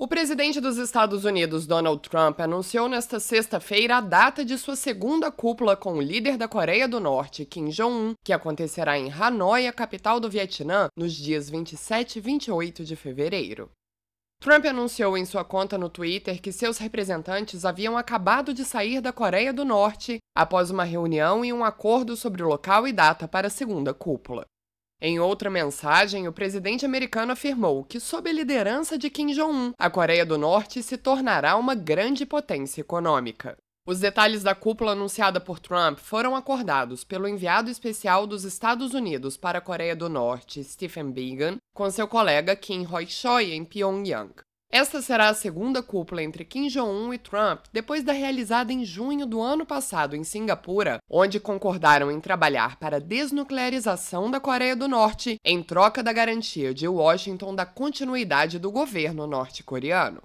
O presidente dos Estados Unidos, Donald Trump, anunciou nesta sexta-feira a data de sua segunda cúpula com o líder da Coreia do Norte, Kim Jong-un, que acontecerá em Hanoi, a capital do Vietnã, nos dias 27 e 28 de fevereiro. Trump anunciou em sua conta no Twitter que seus representantes haviam acabado de sair da Coreia do Norte após uma reunião e um acordo sobre o local e data para a segunda cúpula. Em outra mensagem, o presidente americano afirmou que, sob a liderança de Kim Jong-un, a Coreia do Norte se tornará uma grande potência econômica. Os detalhes da cúpula anunciada por Trump foram acordados pelo enviado especial dos Estados Unidos para a Coreia do Norte, Stephen Biegun, com seu colega Kim Hoi-choi em Pyongyang. Esta será a segunda cúpula entre Kim Jong-un e Trump, depois da realizada em junho do ano passado em Singapura, onde concordaram em trabalhar para a desnuclearização da Coreia do Norte em troca da garantia de Washington da continuidade do governo norte-coreano.